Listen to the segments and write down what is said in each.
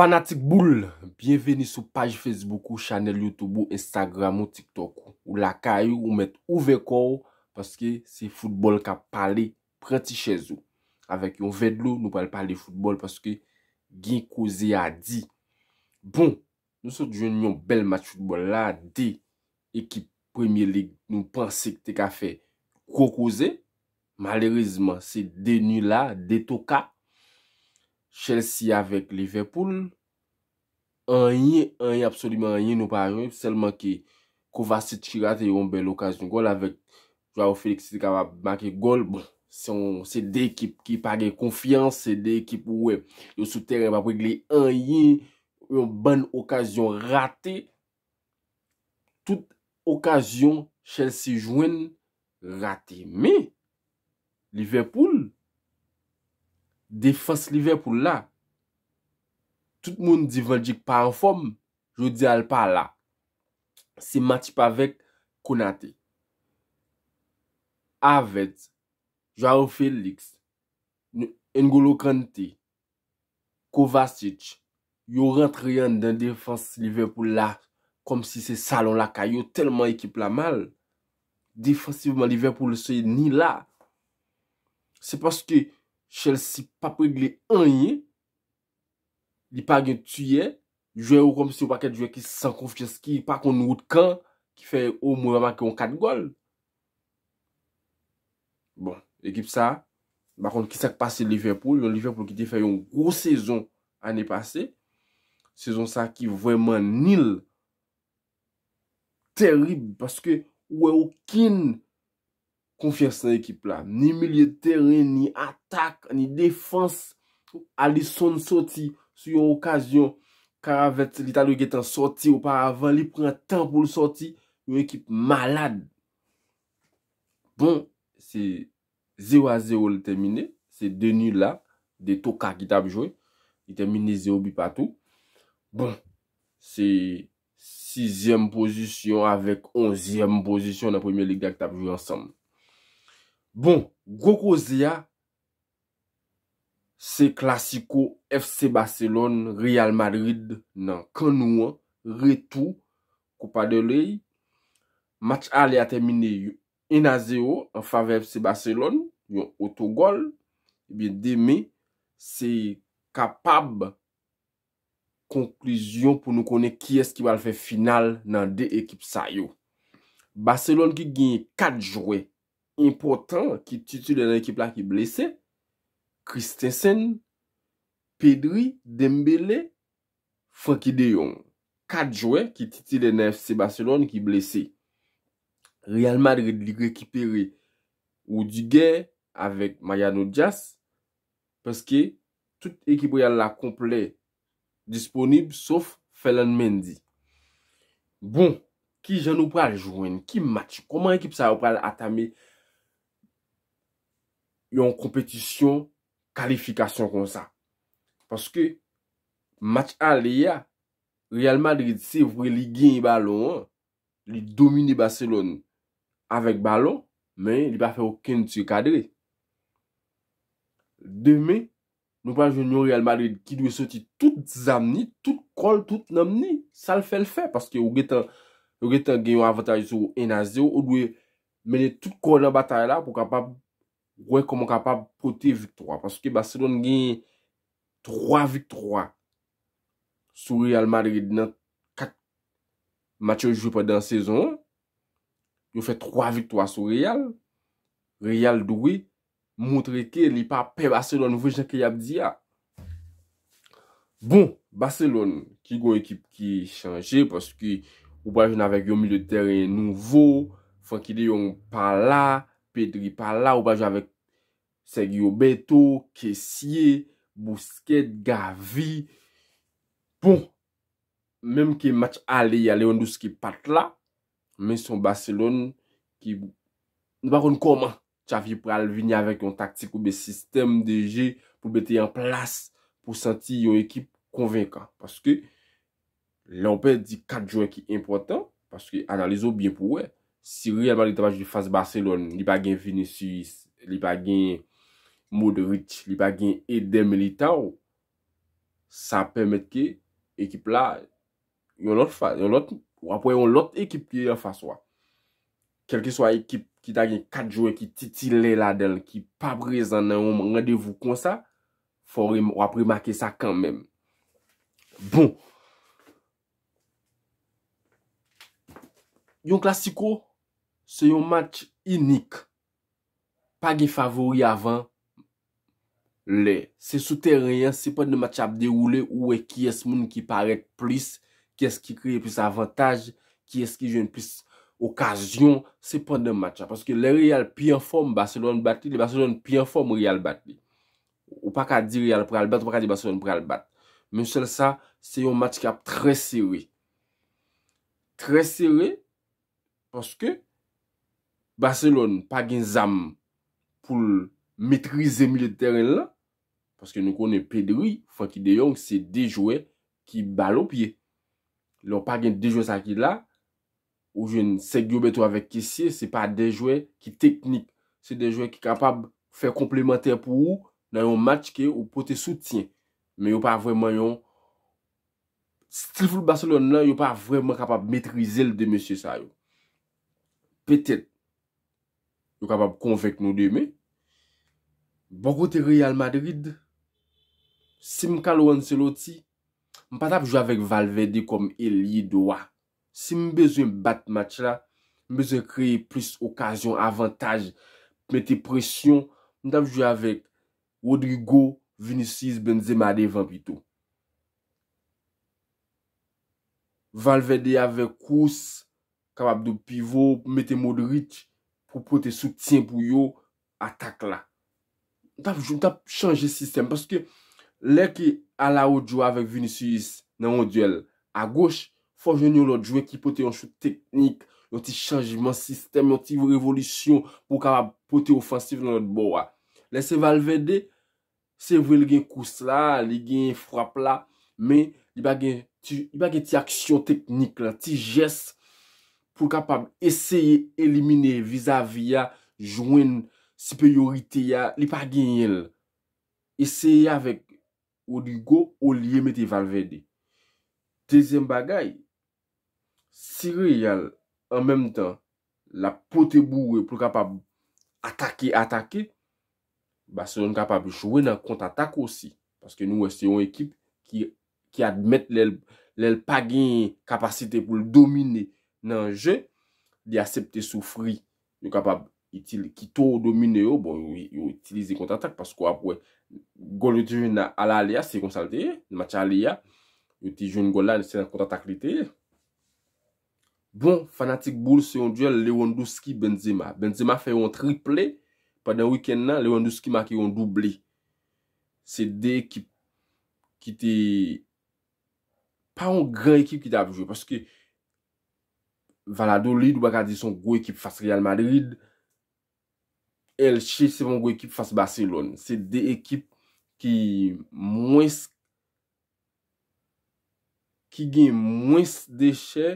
Panatik boule, bienveni sou page facebook ou chanel youtube ou instagram ou tiktok ou lakay ou ou met ouve kor ou Paske se futbol ka pale prenti chez ou Avek yon ved lou nou pale pale futbol paske gen kouze ya di Bon, nou sot jouni yon bel match futbol la, de ekip Premier League Nou pansi ki te ka fe koukouze Malerizman se de nye la, de toka Chelsea avèk Liverpool An yi, an yi Absolument an yi nou pari Selman ki Kovacic ki rate yon bel okasyon Gol avèk Joua ou Felix Sidiq avèk Se de ekip ki page konfians Se de ekip wè Yon souterè pa pou yi An yi yon ban okasyon rate Tout okasyon Chelsea jwen Rate Mais Liverpool Liverpool Defans li ve pou la. Tout moun di valjik pa an fom. Jou di al pa la. Se matip avek konate. Aved. Jaro Felix. Ngolo Kante. Kovacic. Yon rentre yon dan defans li ve pou la. Kom si se salon la. Kayon telman ekip la mal. Defansivman li ve pou le soy ni la. Se paske. Chelsea pa pregle anye, li pa gen tuye, jwe ou kompisi ou paket jwe ki san konfjes ki, pakon nou wot kan ki fe ou mwama ki yon kat gol. Bon, ekip sa, bakon ki sak pase Liverpool, yon Liverpool ki te fe yon gro sezon ane pase, sezon sa ki vweman nil, terib, paske wè ou kin, Konferse yon ekip la. Ni milie teren, ni atak, ni defans. A li son soti. Su yon okasyon. Kan avet litalo getan soti. Ou pa avan li pren tan pou l soti. Yon ekip malad. Bon. Se 0 a 0 l termine. Bon, Se deni la. De Toka ki tabi jowe. Yon termine 0 bi patou. Bon. Se 6e m posisyon. Avèk 11e m posisyon. Na 1e ligak tabi yon sanm. Bon, gokoze ya se klasiko FC Barcelona, Real Madrid nan kanouan, retou, koupa de ley. Match a li a temine yon 1-0, an fave FC Barcelona, yon otogol. Eh Bi deme se kapab konklizyon pou nou kone ki eski wale fe final nan de ekip sa yo. Barcelona ki genye 4 jwe. Impotant ki titi den ekip la ki blese. Christensen, Pedri, Dembele, Fakideyon. Kat jouè ki titi den F.S.Basselon ki blese. Realman li rekipere ou di gen avèk Mayano Dias. Peske tout ekip yal la komple disponib sauf F.Mendy. Bon, ki jan ou pral jouen? Ki match? Koman ekip sa ou pral atamey? yon kompetisyon, kalifikasyon kon sa. Paske, mat al li ya, Real Madrid se vwe li gen yi balon, li domine Barcelona, avek balon, men li pa fe oken tse kadre. Deme, nou pa jen yon Real Madrid ki dwe soti tout zamni, tout kol, tout namni, sal fel fe, paske ou getan gen yon avataj sou en aze, ou dwe mene tout kol nan batay la pou kapap Gwe komon kapap pote vik 3. Paske Barcelona gen 3 vik 3. Sou Real Madrid nan 4 matyo jwepa dan sezon. Yo fe 3 vik 3 sou Real. Real dwi. Mwotre ke li pape Barcelona vwe jenke yap diya. Bon, Barcelona ki gwen ekip ki chanje. Paske ou ba jen avèk yon militeren nouvo. Fwa ki de yon pala. Pedri pa la ou pa javèk Seguyo Beto, Kessie Bouskèd, Gavi Bon Mèm ki match ale Ya Leondous ki pat la Men son Barcelona Ni pa kon konman Chavie pou al vini avèk yon taktik Ou be sistem deje pou bete yon plas Pou senti yon ekip konvenkan Paske Lampè di 4 jouen ki impotant Paske analizo bien pou wè Si realman li tapaj li fase Barcelona, li pa gen Vinicius, li pa gen Modric, li pa gen Eden Militao, sa pemet ke ekip la, yon lot fase, yon lot, wapwe yon lot ekip li yon fase wa. Kelke swa ekip ki ta gen 4 jouen, ki titile la den, ki papre zan nan yon rendezvous kon sa, fwapre make sa kan men. Bon. Yon klasiko... Se yon match inik, pa ge favori avan, le, se sou teryen, se pou de match ap deroule, ou e ki es moun ki parek plis, ki es ki kriye plis avantaj, ki es ki jen plis okasyon, se pou de match ap. Paske le real pi en form Baseloun bat li, le Baseloun pi en form real bat li. Ou pa ka di real pral bat, ou pa ka di Baseloun pral bat. Men sel sa, se yon match ap tre sere. Tre sere, paske, Baseloun pa gen zam pou metrize militeren la, paske nou konen pedri, fwa ki deyon, se dejouè ki balon piye. Lò pa gen dejouè sa ki la, ou jen se gyobeto avèk kesye, se pa dejouè ki teknik, se dejouè ki kapab fè komplementè pou ou, nan yon match ke ou pote soutien. Men yon pa vwèman yon, stil fwou l'Baseloun lan, yon pa vwèman kapab metrize l de mesye sa yon. Petèt, Yo kapap konvek nou deme. Bogote Real Madrid. Sim kalouan seloti. Mpata ap jwa avèk Valverde kom Elie Doua. Sim bezwen bat match la. Mbeze kreye plus okasyon, avantaj. Mete presyon. Mpata ap jwa avèk Rodrigo, Vinicius, Benzema, Devan Pito. Valverde avèk Kous. Kapap do pivo. Mete Modric. pou pote soutien pou yo atak la. N tap chanje sistem, paske lè ki ala o djou avèk Vinicius nan o djel, a goch, fò jen yo lò djou e ki pote yon chou teknik, yon ti chanjiman sistem, yon ti revolisyon, pou kama pote ofansif nan lò dbo wa. Lè se valve de, se vwe lè gen kous la, lè gen fwapla, men, yon pa gen ti aksyon teknik la, ti jesk, pou kapab eseye elimine vis-a-vis ya jwen si peyorite ya li pa gen yel. Eseye avèk ou di go ou liye mette valvede. Tezyen bagay, si re yal an mèm tan la pote bou e pou kapab atake atake, ba se yon kapab jwen an kontatak osi. Paske nou wèst yon ekip ki admèt lèl pa gen kapasite pou l domine nan je, di asepte soufri. Nou kapab itil kito ou domine yo, bon, yo itilize kontatak, paskou apwe. Gol yote jen nan ala alia, se konsalte, matya alia, yote jen gol la, yote jen kontatak li te. Bon, fanatik boule se yon duel, Lewandowski-Benzema. Benzema fe yon triple, padan wiken nan, Lewandowski-Mak yon double. Se de ekip ki te pa yon gran ekip ki ta apjou, paskou Valado Lid wak a di son go ekip fasyal Madrid El Che se von go ekip fasyal Barcelona Se de ekip ki mwens Ki gen mwens de che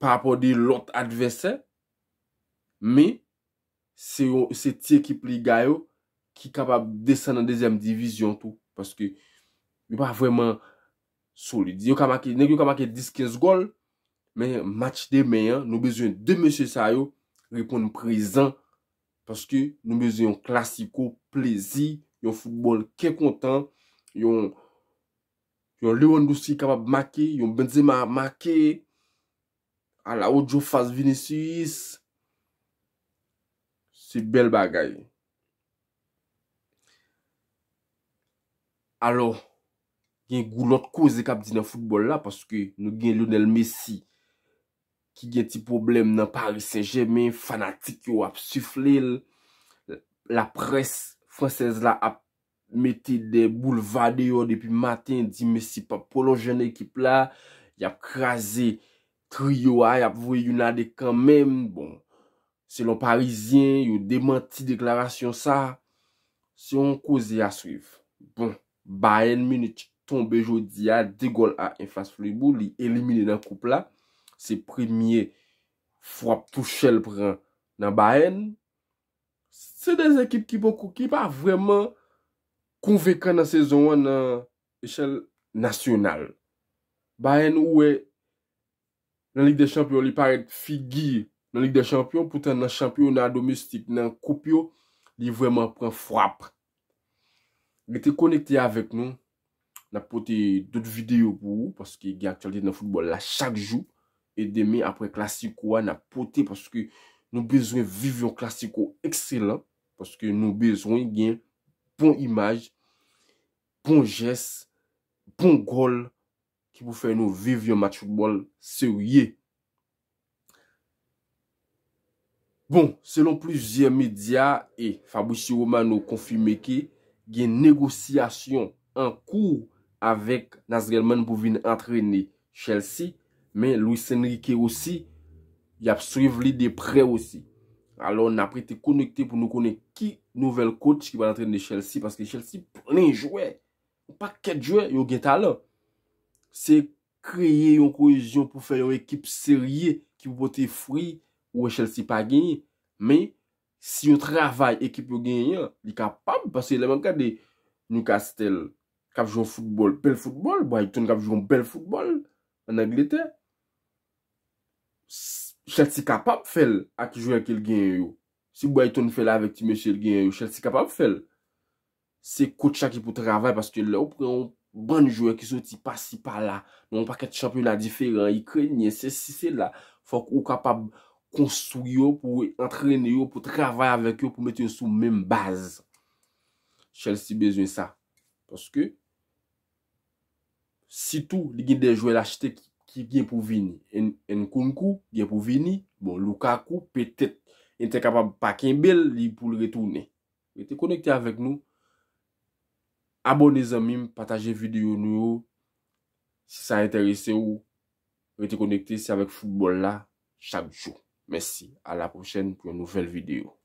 Par apor de lot adverse Me Se ti ekip li gayo Ki kapab desen nan dezem divizyon tou Paske Yo pa vweman solid Nek yo kapake 10-15 gol Men, match de men, nou bezwen de M. Sayo, repon nou prezan, paske nou bezwen yon klasiko, plezi, yon fokbol ke kontan, yon leon dous ki kapab make, yon Benzema make, ala ou djo faz Vinicius, se bel bagay. Alo, gen goulot kou ze kap di nan fokbol la, paske nou gen Lionel Messi, ki gen ti problem nan Paris Saint-Germain, fanatik yo ap sifle. La pres fransèze la ap mette de boule vade yo depi matin, di me si pa polon jen ekip la, yap krasè triyo a, yap vwe yonade kanmèm. Bon, selon parizien, yon demanti deklarasyon sa, si yon kouzi a suif. Bon, bayen meni chik tombe jodi a, degol a enfans flouibou, li elimine nan koup la, Se premye frap tou chel pran nan bayen. Se den ekip ki bon kou ki pa vreman konvekan nan sezon an nan chel nasyonal. Bayen ouwe nan lig de champyon li paret figi nan lig de champyon. Poutan nan champyon nan domestik nan koupyo li vreman pran frap. Ge te konekte avek nou. Na pote dout videyo pou ou. Paske ge aktualite nan foutbol la chak jou. E deme apre klasiko an apote. Paske nou bezwen vivyon klasiko ekselen. Paske nou bezwen gen bon imaj. Bon jes. Bon gol. Ki pou fè nou vivyon match football. Se ou ye. Bon, selon plusieurs medias. Et Fabricio Romano konfirmé ki. Gen negosyasyon an kou. Avèk Nazgalman pou vin entreni Chelsea. Men, Louis Saint-Riquet osi, y ap srive lide pre osi. Alo, nan ap rete konekte pou nou kone ki nouvel kouch ki ban atren de Chelsea paske Chelsea pren jouè. Ou pa ket jouè, yo geta la. Se kreye yon kozyon pou fe yon ekip serye ki pou pote fri ou yo Chelsea pa genye. Men, si yo travay ekip yo genye, li kapab, paske yon laman kade nou kastel kapjouan foutbol, pel foutbol, bo hay ton kapjouan bel foutbol an Angleterre. chel si kapap fel a ki jwe ek el gen yo. Si bwa yi ton fel avek ti meche el gen yo, chel bon si kapap fel. Se koucha ki pou travay, paske lè, ou pre yon ban jwe ki sou ti pasi pala, yon paket champion la diferan, yi krenye, se si se la, fwa kou kapap konsou yo, pou entrene yo, pou travay avek yo, pou mette yon sou menm baz. Chel si bezwen sa. Paske, si tou, li gide jwe la chite ki, Ki gen pou vini. En koun kou, gen pou vini. Bon, luka kou, petet. En te kapab pa ken bel li pou lretourne. Rete konekte avèk nou. Abonez an mim. Pataje videyo nou. Si sa enterese ou. Rete konekte si avèk foudbol la. Chak chou. Mèsi. A la pochen pou yon nouvel videyo.